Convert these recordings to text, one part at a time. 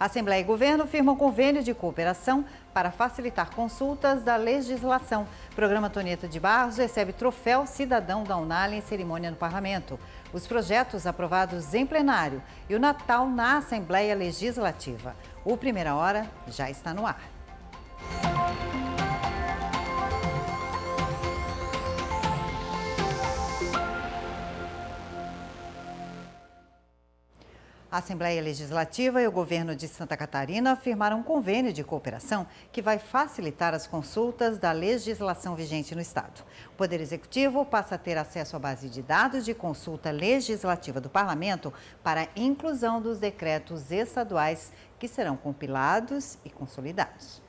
Assembleia e governo firmam convênio de cooperação para facilitar consultas da legislação. programa Toneta de Barros recebe troféu cidadão da Unal em cerimônia no parlamento. Os projetos aprovados em plenário e o Natal na Assembleia Legislativa. O Primeira Hora já está no ar. A Assembleia Legislativa e o governo de Santa Catarina firmaram um convênio de cooperação que vai facilitar as consultas da legislação vigente no Estado. O Poder Executivo passa a ter acesso à base de dados de consulta legislativa do Parlamento para a inclusão dos decretos estaduais que serão compilados e consolidados.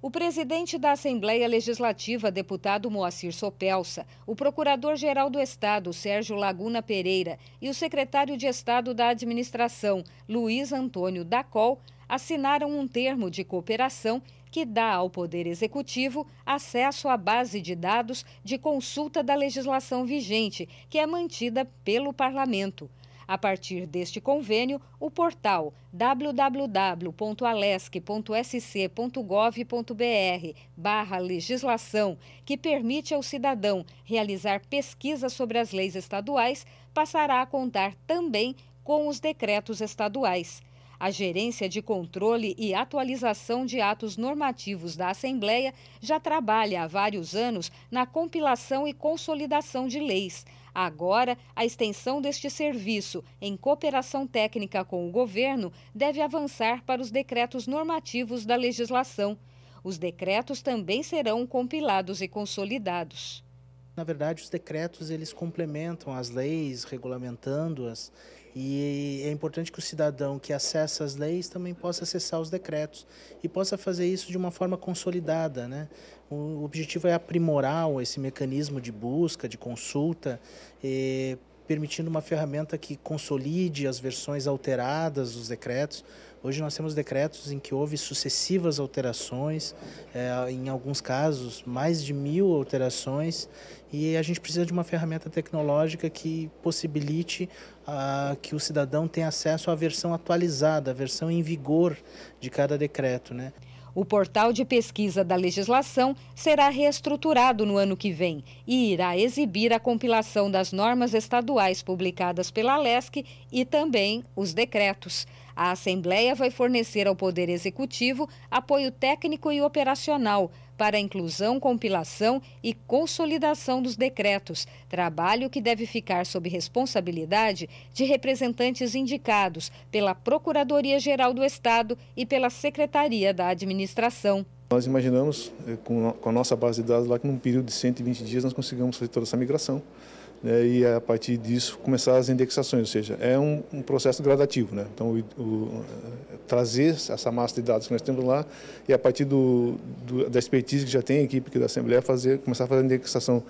O presidente da Assembleia Legislativa, deputado Moacir Sopelsa, o procurador-geral do Estado, Sérgio Laguna Pereira, e o secretário de Estado da Administração, Luiz Antônio Dacol, assinaram um termo de cooperação que dá ao Poder Executivo acesso à base de dados de consulta da legislação vigente, que é mantida pelo Parlamento. A partir deste convênio, o portal www.alesc.sc.gov.br barra legislação, que permite ao cidadão realizar pesquisa sobre as leis estaduais, passará a contar também com os decretos estaduais. A Gerência de Controle e Atualização de Atos Normativos da Assembleia já trabalha há vários anos na compilação e consolidação de leis. Agora, a extensão deste serviço, em cooperação técnica com o governo, deve avançar para os decretos normativos da legislação. Os decretos também serão compilados e consolidados. Na verdade, os decretos eles complementam as leis, regulamentando-as e é importante que o cidadão que acessa as leis também possa acessar os decretos e possa fazer isso de uma forma consolidada. Né? O objetivo é aprimorar esse mecanismo de busca, de consulta, eh, permitindo uma ferramenta que consolide as versões alteradas dos decretos. Hoje nós temos decretos em que houve sucessivas alterações, é, em alguns casos mais de mil alterações, e a gente precisa de uma ferramenta tecnológica que possibilite a, ah, que o cidadão tenha acesso à versão atualizada, à versão em vigor de cada decreto. Né? O portal de pesquisa da legislação será reestruturado no ano que vem e irá exibir a compilação das normas estaduais publicadas pela LESC e também os decretos. A Assembleia vai fornecer ao Poder Executivo apoio técnico e operacional para a inclusão, compilação e consolidação dos decretos, trabalho que deve ficar sob responsabilidade de representantes indicados pela Procuradoria-Geral do Estado e pela Secretaria da Administração. Nós imaginamos, eh, com a nossa base de dados lá, que num período de 120 dias nós consigamos fazer toda essa migração né, e a partir disso começar as indexações, ou seja, é um, um processo gradativo. Né? Então, o, o, trazer essa massa de dados que nós temos lá e a partir do, do, da expertise que já tem a equipe aqui da Assembleia fazer, começar a fazer a indexação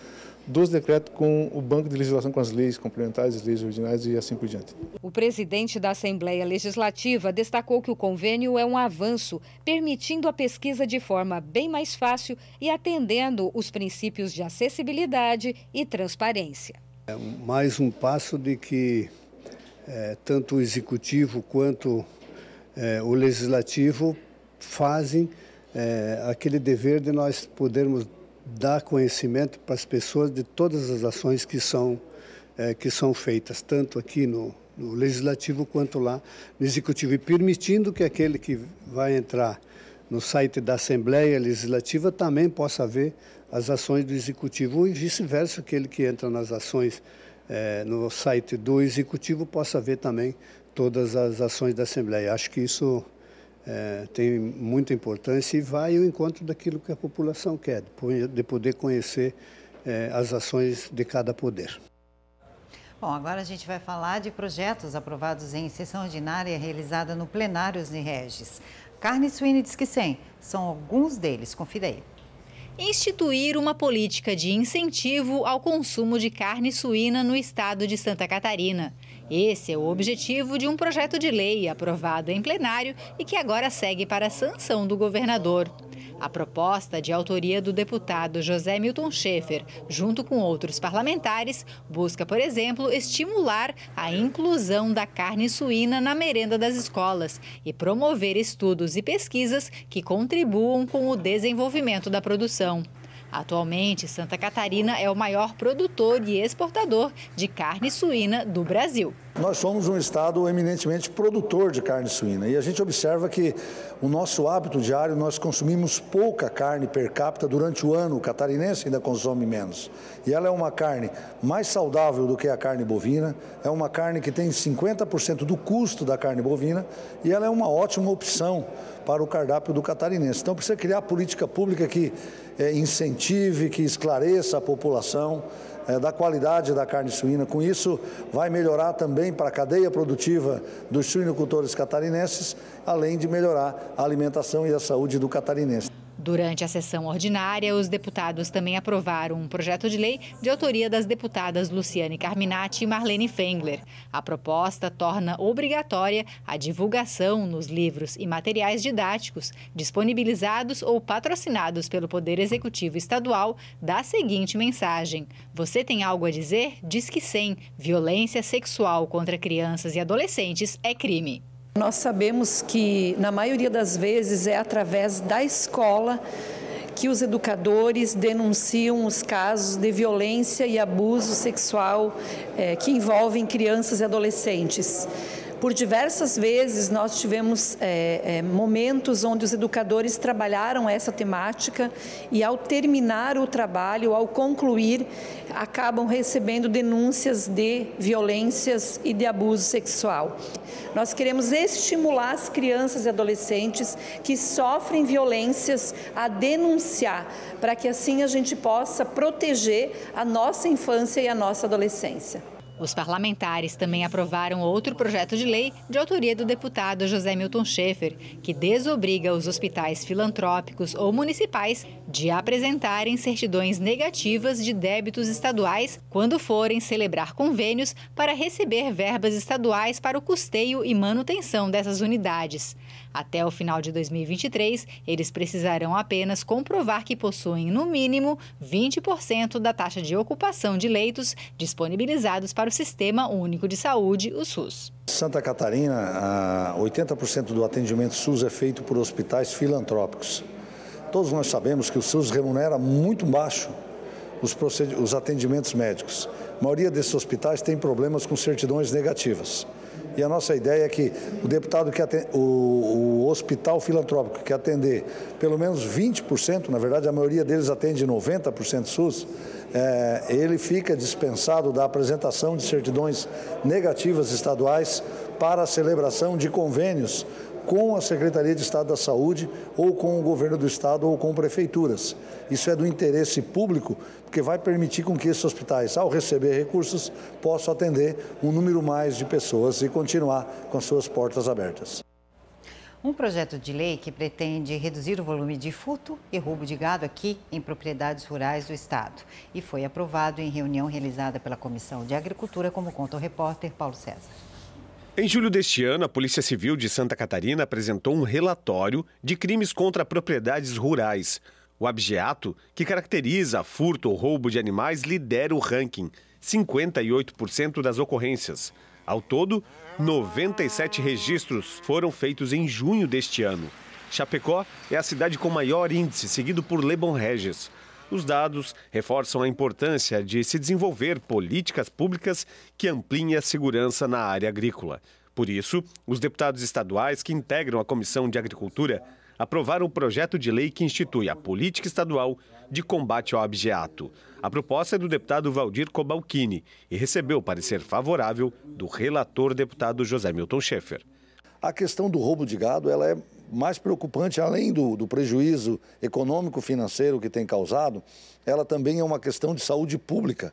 dos decretos com o Banco de Legislação, com as leis complementares, as leis originais e assim por diante. O presidente da Assembleia Legislativa destacou que o convênio é um avanço, permitindo a pesquisa de forma bem mais fácil e atendendo os princípios de acessibilidade e transparência. É mais um passo de que é, tanto o executivo quanto é, o legislativo fazem é, aquele dever de nós podermos dar conhecimento para as pessoas de todas as ações que são, é, que são feitas, tanto aqui no, no Legislativo quanto lá no Executivo, e permitindo que aquele que vai entrar no site da Assembleia Legislativa também possa ver as ações do Executivo e vice-versa, aquele que entra nas ações é, no site do Executivo possa ver também todas as ações da Assembleia. Acho que isso é, tem muita importância e vai ao encontro daquilo que a população quer, de poder conhecer é, as ações de cada poder. Bom, agora a gente vai falar de projetos aprovados em sessão ordinária realizada no plenário de Regis. Carne suína e que 100 são alguns deles. Confira aí instituir uma política de incentivo ao consumo de carne suína no estado de Santa Catarina. Esse é o objetivo de um projeto de lei aprovado em plenário e que agora segue para a sanção do governador. A proposta, de autoria do deputado José Milton Schaefer, junto com outros parlamentares, busca, por exemplo, estimular a inclusão da carne suína na merenda das escolas e promover estudos e pesquisas que contribuam com o desenvolvimento da produção. Atualmente, Santa Catarina é o maior produtor e exportador de carne suína do Brasil nós somos um estado eminentemente produtor de carne suína e a gente observa que o nosso hábito diário nós consumimos pouca carne per capita durante o ano. O catarinense ainda consome menos. E ela é uma carne mais saudável do que a carne bovina, é uma carne que tem 50% do custo da carne bovina e ela é uma ótima opção para o cardápio do catarinense. Então precisa criar política pública que é, incentive, que esclareça a população é, da qualidade da carne suína. Com isso, vai melhorar também para a cadeia produtiva dos suinocultores catarinenses, além de melhorar a alimentação e a saúde do catarinense. Durante a sessão ordinária, os deputados também aprovaram um projeto de lei de autoria das deputadas Luciane Carminati e Marlene Fengler. A proposta torna obrigatória a divulgação nos livros e materiais didáticos disponibilizados ou patrocinados pelo Poder Executivo Estadual da seguinte mensagem: Você tem algo a dizer? Diz que sim. Violência sexual contra crianças e adolescentes é crime. Nós sabemos que, na maioria das vezes, é através da escola que os educadores denunciam os casos de violência e abuso sexual é, que envolvem crianças e adolescentes. Por diversas vezes nós tivemos é, é, momentos onde os educadores trabalharam essa temática e ao terminar o trabalho, ao concluir, acabam recebendo denúncias de violências e de abuso sexual. Nós queremos estimular as crianças e adolescentes que sofrem violências a denunciar, para que assim a gente possa proteger a nossa infância e a nossa adolescência. Os parlamentares também aprovaram outro projeto de lei de autoria do deputado José Milton Schaefer, que desobriga os hospitais filantrópicos ou municipais de apresentarem certidões negativas de débitos estaduais quando forem celebrar convênios para receber verbas estaduais para o custeio e manutenção dessas unidades. Até o final de 2023, eles precisarão apenas comprovar que possuem, no mínimo, 20% da taxa de ocupação de leitos disponibilizados para o Sistema Único de Saúde, o SUS. Santa Catarina, 80% do atendimento SUS é feito por hospitais filantrópicos. Todos nós sabemos que o SUS remunera muito baixo os, os atendimentos médicos. A maioria desses hospitais tem problemas com certidões negativas. E a nossa ideia é que o deputado que atende, o, o hospital filantrópico que atender pelo menos 20%, na verdade a maioria deles atende 90% SUS, é, ele fica dispensado da apresentação de certidões negativas estaduais para a celebração de convênios com a Secretaria de Estado da Saúde, ou com o governo do estado, ou com prefeituras. Isso é do interesse público, porque vai permitir com que esses hospitais, ao receber recursos, possam atender um número mais de pessoas e continuar com suas portas abertas. Um projeto de lei que pretende reduzir o volume de furto e roubo de gado aqui em propriedades rurais do Estado. E foi aprovado em reunião realizada pela Comissão de Agricultura, como conta o repórter Paulo César. Em julho deste ano, a Polícia Civil de Santa Catarina apresentou um relatório de crimes contra propriedades rurais. O abjeato, que caracteriza furto ou roubo de animais, lidera o ranking, 58% das ocorrências. Ao todo, 97 registros foram feitos em junho deste ano. Chapecó é a cidade com maior índice, seguido por Lebon Regis. Os dados reforçam a importância de se desenvolver políticas públicas que ampliem a segurança na área agrícola. Por isso, os deputados estaduais que integram a Comissão de Agricultura aprovaram o um projeto de lei que institui a Política Estadual de Combate ao Abjeato. A proposta é do deputado Valdir Cobalcini e recebeu parecer favorável do relator deputado José Milton Schaefer. A questão do roubo de gado ela é mais preocupante, além do, do prejuízo econômico financeiro que tem causado, ela também é uma questão de saúde pública,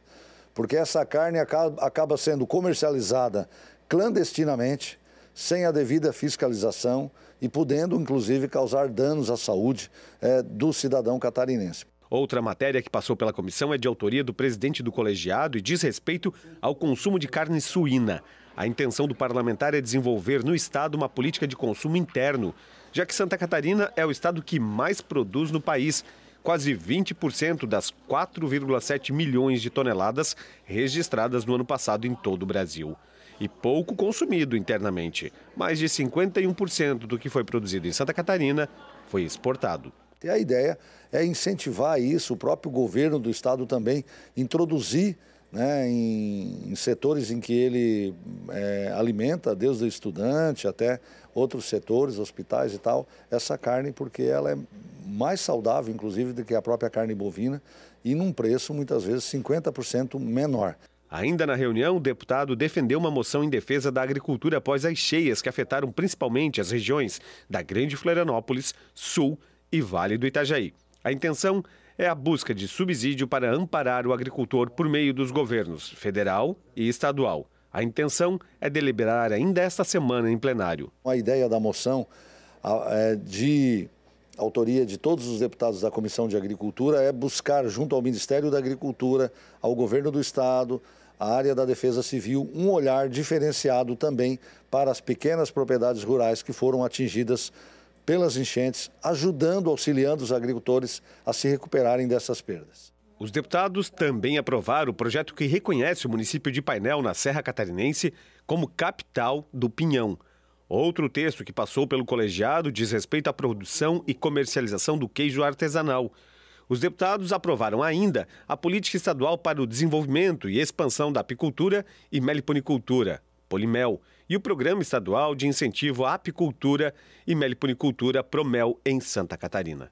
porque essa carne acaba, acaba sendo comercializada clandestinamente, sem a devida fiscalização e podendo, inclusive, causar danos à saúde é, do cidadão catarinense. Outra matéria que passou pela comissão é de autoria do presidente do colegiado e diz respeito ao consumo de carne suína. A intenção do parlamentar é desenvolver no estado uma política de consumo interno, já que Santa Catarina é o estado que mais produz no país. Quase 20% das 4,7 milhões de toneladas registradas no ano passado em todo o Brasil. E pouco consumido internamente. Mais de 51% do que foi produzido em Santa Catarina foi exportado. E a ideia é incentivar isso, o próprio governo do estado também introduzir né, em, em, setores em que ele é, alimenta, desde o estudante até outros setores, hospitais e tal, essa carne, porque ela é mais saudável, inclusive, do que a própria carne bovina e num preço, muitas vezes, 50% menor. Ainda na reunião, o deputado defendeu uma moção em defesa da agricultura após as cheias que afetaram principalmente as regiões da Grande Florianópolis, Sul e Vale do Itajaí. A intenção é a busca de subsídio para amparar o agricultor por meio dos governos federal e estadual. A intenção é deliberar ainda esta semana em plenário. A ideia da moção é de autoria de todos os deputados da Comissão de Agricultura é buscar, junto ao Ministério da Agricultura, ao governo do Estado, à área da Defesa Civil um olhar diferenciado também para as pequenas propriedades rurais que foram atingidas pelas enchentes, ajudando, auxiliando os agricultores a se recuperarem dessas perdas. Os deputados também aprovaram o projeto que reconhece o município de Painel, na Serra Catarinense, como capital do pinhão. Outro texto que passou pelo colegiado diz respeito à produção e comercialização do queijo artesanal. Os deputados aprovaram ainda a política estadual para o desenvolvimento e expansão da apicultura e meliponicultura. Polimel e o Programa Estadual de Incentivo à Apicultura e Meliponicultura Promel em Santa Catarina.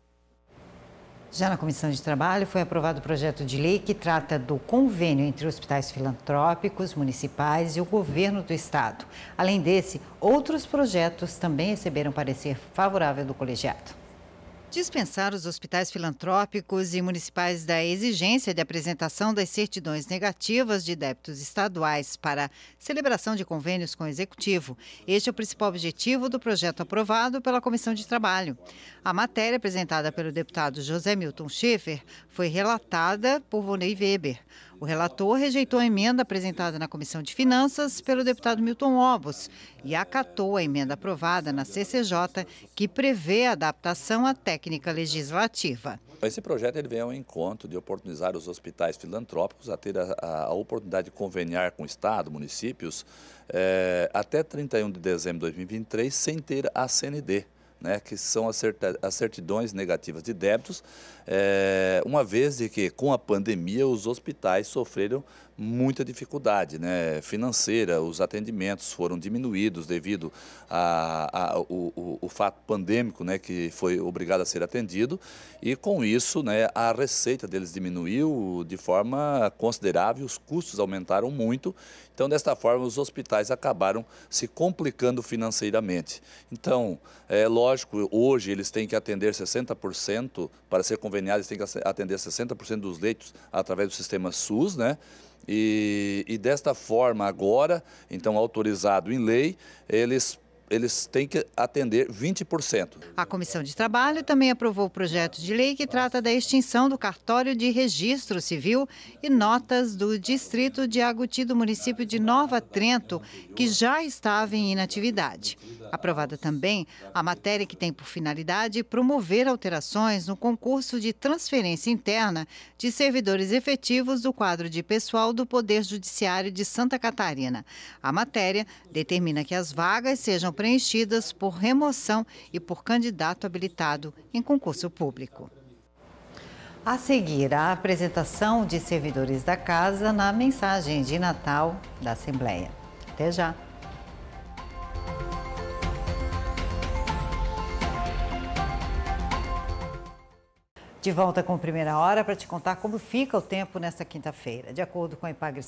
Já na Comissão de Trabalho foi aprovado o projeto de lei que trata do convênio entre hospitais filantrópicos, municipais e o governo do estado. Além desse, outros projetos também receberam parecer favorável do colegiado dispensar os hospitais filantrópicos e municipais da exigência de apresentação das certidões negativas de débitos estaduais para celebração de convênios com o executivo. Este é o principal objetivo do projeto aprovado pela Comissão de Trabalho. A matéria apresentada pelo deputado José Milton Schiffer foi relatada por Vonei Weber. O relator rejeitou a emenda apresentada na Comissão de Finanças pelo deputado Milton Obos e acatou a emenda aprovada na CCJ, que prevê a adaptação à técnica legislativa. Esse projeto ele vem ao encontro de oportunizar os hospitais filantrópicos a ter a, a oportunidade de conveniar com o Estado, municípios, é, até 31 de dezembro de 2023, sem ter a CND né, que são as certidões negativas de débitos, é, uma vez de que com a pandemia os hospitais sofreram muita dificuldade né, financeira, os atendimentos foram diminuídos devido ao fato pandêmico né, que foi obrigado a ser atendido e com isso né, a receita deles diminuiu de forma considerável, os custos aumentaram muito, então desta forma os hospitais acabaram se complicando financeiramente. Então, é eh, lógico lógico, hoje eles têm que atender 60%, para ser conveniado, eles têm que atender 60% dos leitos através do sistema SUS, né? E, e desta forma, agora, então autorizado em lei, eles eles têm que atender 20%. A Comissão de Trabalho também aprovou o projeto de lei que trata da extinção do cartório de registro civil e notas do distrito de Aguti do município de Nova Trento, que já estava em inatividade. Aprovada também a matéria que tem por finalidade promover alterações no concurso de transferência interna de servidores efetivos do quadro de pessoal do Poder Judiciário de Santa Catarina. A matéria determina que as vagas sejam preenchidas por remoção e por candidato habilitado em concurso público. A seguir, a apresentação de servidores da casa na mensagem de Natal da Assembleia. Até já! de volta com Primeira Hora para te contar como fica o tempo nesta quinta-feira. De acordo com a ipagre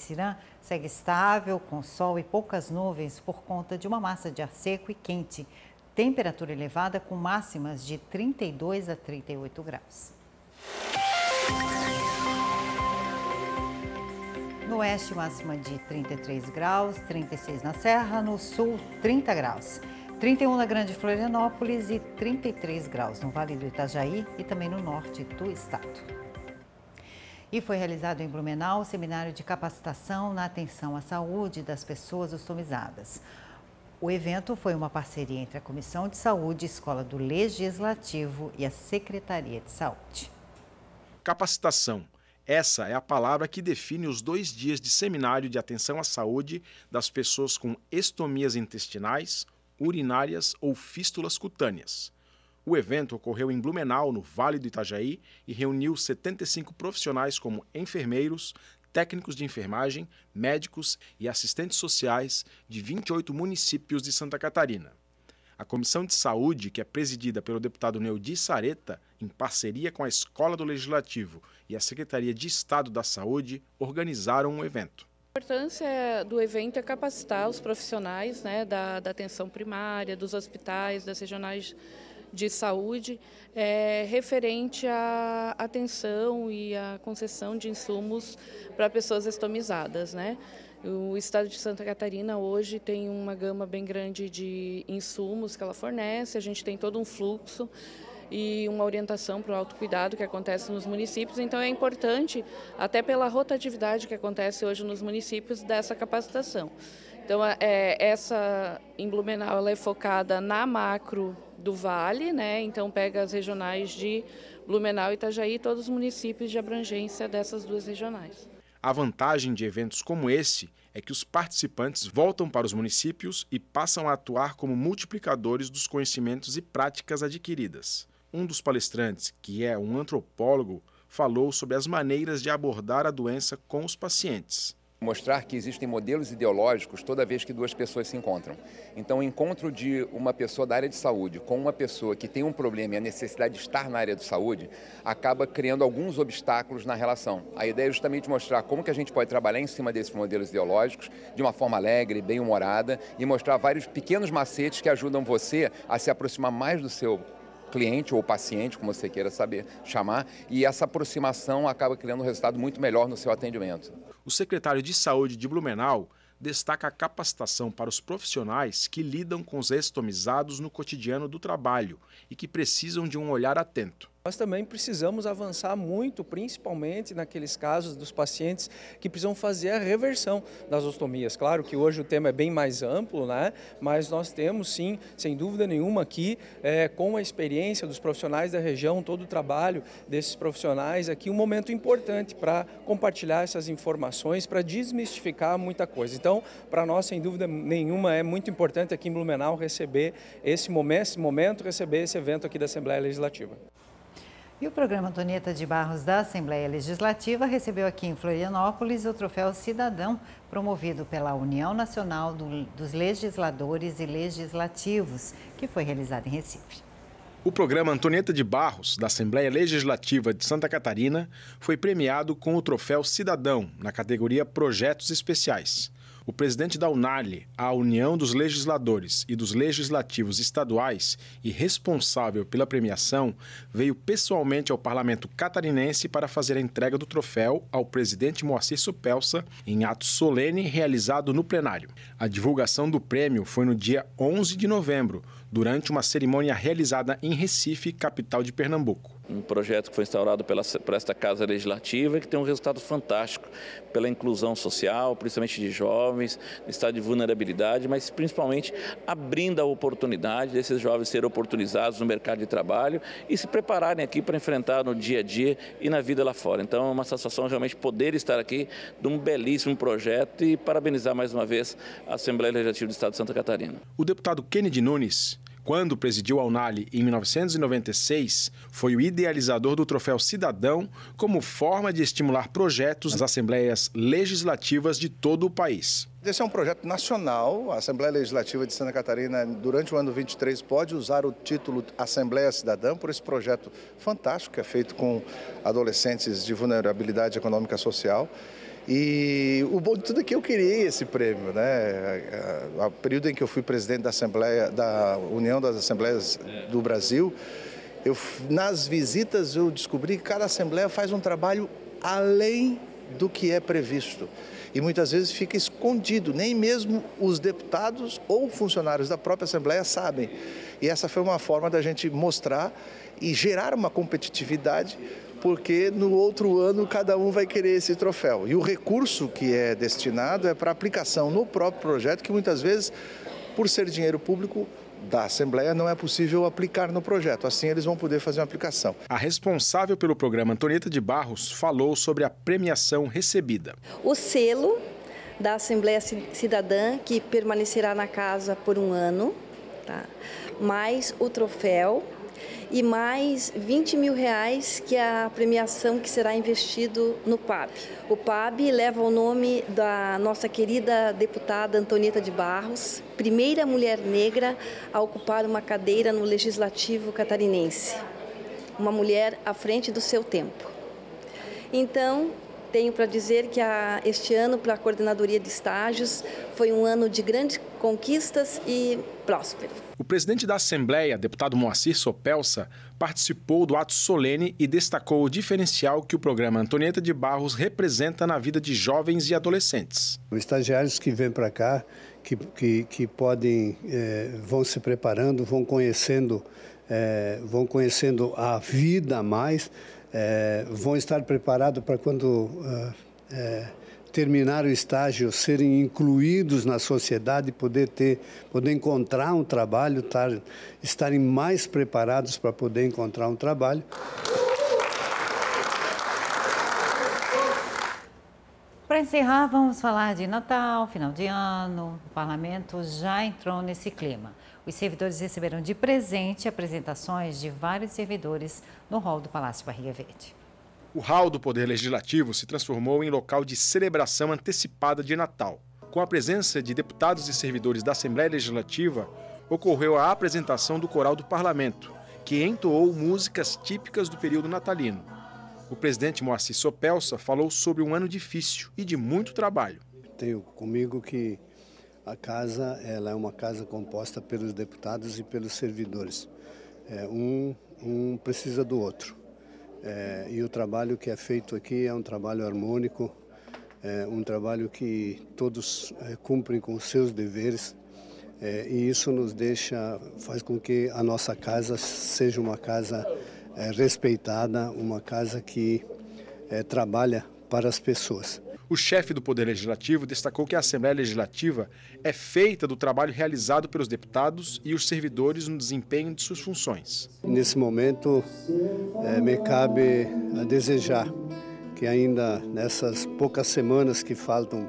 segue estável, com sol e poucas nuvens por conta de uma massa de ar seco e quente. Temperatura elevada com máximas de 32 a 38 graus. No oeste, máxima de 33 graus, 36 na Serra, no sul, 30 graus. 31 na Grande Florianópolis e 33 graus no Vale do Itajaí e também no norte do estado. E foi realizado em Blumenau o seminário de capacitação na atenção à saúde das pessoas ostomizadas. O evento foi uma parceria entre a Comissão de Saúde, Escola do Legislativo e a Secretaria de Saúde. Capacitação. Essa é a palavra que define os dois dias de seminário de atenção à saúde das pessoas com estomias intestinais, urinárias ou fístulas cutâneas. O evento ocorreu em Blumenau, no Vale do Itajaí, e reuniu 75 profissionais como enfermeiros, técnicos de enfermagem, médicos e assistentes sociais de 28 municípios de Santa Catarina. A Comissão de Saúde, que é presidida pelo deputado Neudi Sareta, em parceria com a Escola do Legislativo e a Secretaria de Estado da Saúde, organizaram o um evento. A importância do evento é capacitar os profissionais né, da, da atenção primária, dos hospitais, das regionais de saúde é, referente à atenção e à concessão de insumos para pessoas estomizadas. Né? O estado de Santa Catarina hoje tem uma gama bem grande de insumos que ela fornece, a gente tem todo um fluxo e uma orientação para o autocuidado que acontece nos municípios. Então é importante, até pela rotatividade que acontece hoje nos municípios, dessa capacitação. Então, é, essa em Blumenau ela é focada na macro do Vale, né? então pega as regionais de Blumenau e Itajaí, todos os municípios de abrangência dessas duas regionais. A vantagem de eventos como esse é que os participantes voltam para os municípios e passam a atuar como multiplicadores dos conhecimentos e práticas adquiridas um dos palestrantes, que é um antropólogo, falou sobre as maneiras de abordar a doença com os pacientes mostrar que existem modelos ideológicos toda vez que duas pessoas se encontram. Então, o encontro de uma pessoa da área de saúde com uma pessoa que tem um problema e a necessidade de estar na área de saúde acaba criando alguns obstáculos na relação. A ideia é justamente mostrar como que a gente pode trabalhar em cima desses modelos ideológicos de uma forma alegre, bem-humorada e mostrar vários pequenos macetes que ajudam você a se aproximar mais do seu cliente ou paciente, como você queira saber chamar, e essa aproximação acaba criando um resultado muito melhor no seu atendimento. O secretário de Saúde de Blumenau destaca a capacitação para os profissionais que lidam com os estomizados no cotidiano do trabalho e que precisam de um olhar atento. Nós também precisamos avançar muito, principalmente naqueles casos dos pacientes que precisam fazer a reversão das ostomias. Claro que hoje o tema é bem mais amplo, né? mas nós temos sim, sem dúvida nenhuma aqui, é, com a experiência dos profissionais da região, todo o trabalho desses profissionais aqui, um momento importante para compartilhar essas informações, para desmistificar muita coisa. Então, para nós, sem dúvida nenhuma, é muito importante aqui em Blumenau receber esse momento, esse momento receber esse evento aqui da Assembleia Legislativa. E o programa Antonieta de Barros da Assembleia Legislativa recebeu aqui em Florianópolis o troféu Cidadão, promovido pela União Nacional dos Legisladores e Legislativos, que foi realizado em Recife. O programa Antonieta de Barros, da Assembleia Legislativa de Santa Catarina, foi premiado com o troféu Cidadão, na categoria Projetos Especiais o presidente da UNALE, a União dos Legisladores e dos Legislativos Estaduais e responsável pela premiação, veio pessoalmente ao parlamento catarinense para fazer a entrega do troféu ao presidente Moacir Supelsa em ato solene realizado no plenário. A divulgação do prêmio foi no dia 11 de novembro, durante uma cerimônia realizada em Recife, capital de Pernambuco. Um projeto que foi instaurado pela, por esta Casa Legislativa e que tem um resultado fantástico pela inclusão social, principalmente de jovens, no estado de vulnerabilidade, mas principalmente abrindo a oportunidade desses jovens serem oportunizados no mercado de trabalho e se prepararem aqui para enfrentar no dia a dia e na vida lá fora. Então é uma satisfação realmente poder estar aqui de um belíssimo projeto e parabenizar mais uma vez a Assembleia Legislativa do Estado de Santa Catarina. O deputado Kennedy Nunes quando presidiu a Unali em 1996, foi o idealizador do Troféu Cidadão como forma de estimular projetos nas assembleias legislativas de todo o país. Esse é um projeto nacional. A Assembleia Legislativa de Santa Catarina, durante o ano 23, pode usar o título Assembleia Cidadã por esse projeto fantástico que é feito com adolescentes de vulnerabilidade econômica social. E o bom de tudo é que eu criei esse prêmio, né? O período em que eu fui presidente da Assembleia, da União das Assembleias do Brasil, eu, nas visitas eu descobri que cada assembleia faz um trabalho além do que é previsto. E muitas vezes fica escondido, nem mesmo os deputados ou funcionários da própria Assembleia sabem. E essa foi uma forma da gente mostrar e gerar uma competitividade porque no outro ano cada um vai querer esse troféu. E o recurso que é destinado é para aplicação no próprio projeto, que muitas vezes, por ser dinheiro público, da Assembleia não é possível aplicar no projeto. Assim, eles vão poder fazer uma aplicação. A responsável pelo programa, Antonieta de Barros, falou sobre a premiação recebida. O selo da Assembleia Cidadã, que permanecerá na casa por um ano, tá? mais o troféu e mais 20 mil reais que é a premiação que será investido no PAB. O PAB leva o nome da nossa querida deputada Antonieta de Barros, primeira mulher negra a ocupar uma cadeira no Legislativo catarinense. Uma mulher à frente do seu tempo. Então, tenho para dizer que a, este ano, para a Coordenadoria de Estágios, foi um ano de grandes conquistas e próspero. O presidente da Assembleia, deputado Moacir Sopelsa, participou do ato solene e destacou o diferencial que o programa Antonieta de Barros representa na vida de jovens e adolescentes. Os estagiários que vêm para cá, que, que, que podem, eh, vão se preparando, vão conhecendo, eh, vão conhecendo a vida mais, eh, vão estar preparados para quando terminar o estágio, serem incluídos na sociedade, poder ter, poder encontrar um trabalho, tar, estarem mais preparados para poder encontrar um trabalho. Para encerrar, vamos falar de Natal, final de ano. O parlamento já entrou nesse clima. Os servidores receberam de presente apresentações de vários servidores no hall do Palácio Barriga Verde. O hall do Poder Legislativo se transformou em local de celebração antecipada de Natal. Com a presença de deputados e servidores da Assembleia Legislativa, ocorreu a apresentação do Coral do Parlamento, que entoou músicas típicas do período natalino. O presidente Moacir Sopelsa falou sobre um ano difícil e de muito trabalho. Tenho comigo que a casa ela é uma casa composta pelos deputados e pelos servidores. É, um, um precisa do outro. É, e o trabalho que é feito aqui é um trabalho harmônico, é um trabalho que todos é, cumprem com seus deveres é, e isso nos deixa, faz com que a nossa casa seja uma casa é, respeitada, uma casa que é, trabalha para as pessoas. O chefe do Poder Legislativo destacou que a Assembleia Legislativa é feita do trabalho realizado pelos deputados e os servidores no desempenho de suas funções. Nesse momento, é, me cabe a desejar que ainda nessas poucas semanas que faltam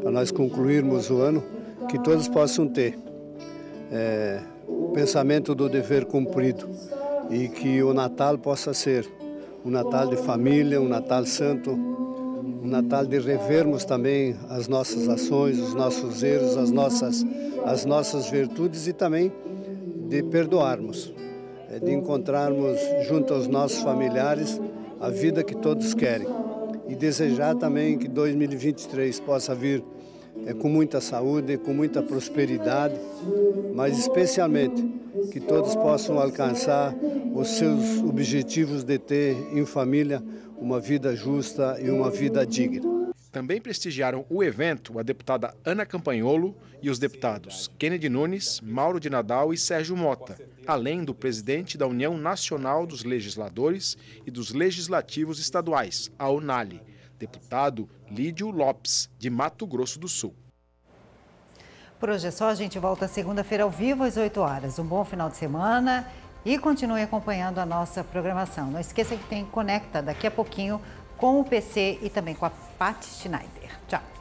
para nós concluirmos o ano, que todos possam ter é, o pensamento do dever cumprido e que o Natal possa ser um Natal de família, um Natal santo, o Natal de revermos também as nossas ações, os nossos erros, as nossas, as nossas virtudes e também de perdoarmos, eh, de encontrarmos junto aos nossos familiares a vida que todos querem. E desejar também que 2023 possa vir é com muita saúde, com muita prosperidade, mas especialmente que todos possam alcançar os seus objetivos de ter em família uma vida justa e uma vida digna. Também prestigiaram o evento a deputada Ana Campanholo e os deputados Kennedy Nunes, Mauro de Nadal e Sérgio Mota, além do presidente da União Nacional dos Legisladores e dos Legislativos Estaduais, a UNALI, deputado Lídio Lopes, de Mato Grosso do Sul. Por hoje é só, a gente volta segunda-feira ao vivo às 8 horas. Um bom final de semana e continue acompanhando a nossa programação. Não esqueça que tem Conecta daqui a pouquinho com o PC e também com a Pat Schneider. Tchau.